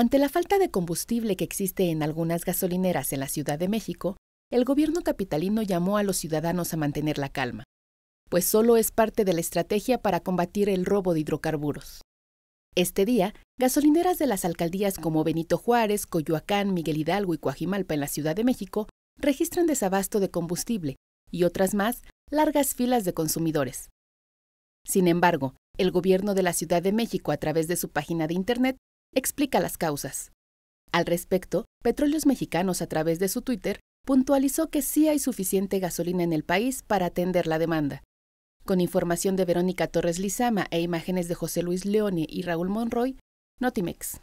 Ante la falta de combustible que existe en algunas gasolineras en la Ciudad de México, el gobierno capitalino llamó a los ciudadanos a mantener la calma, pues solo es parte de la estrategia para combatir el robo de hidrocarburos. Este día, gasolineras de las alcaldías como Benito Juárez, Coyoacán, Miguel Hidalgo y Coajimalpa en la Ciudad de México registran desabasto de combustible y otras más largas filas de consumidores. Sin embargo, el gobierno de la Ciudad de México a través de su página de Internet explica las causas. Al respecto, Petróleos Mexicanos a través de su Twitter puntualizó que sí hay suficiente gasolina en el país para atender la demanda. Con información de Verónica Torres Lizama e imágenes de José Luis Leone y Raúl Monroy, Notimex.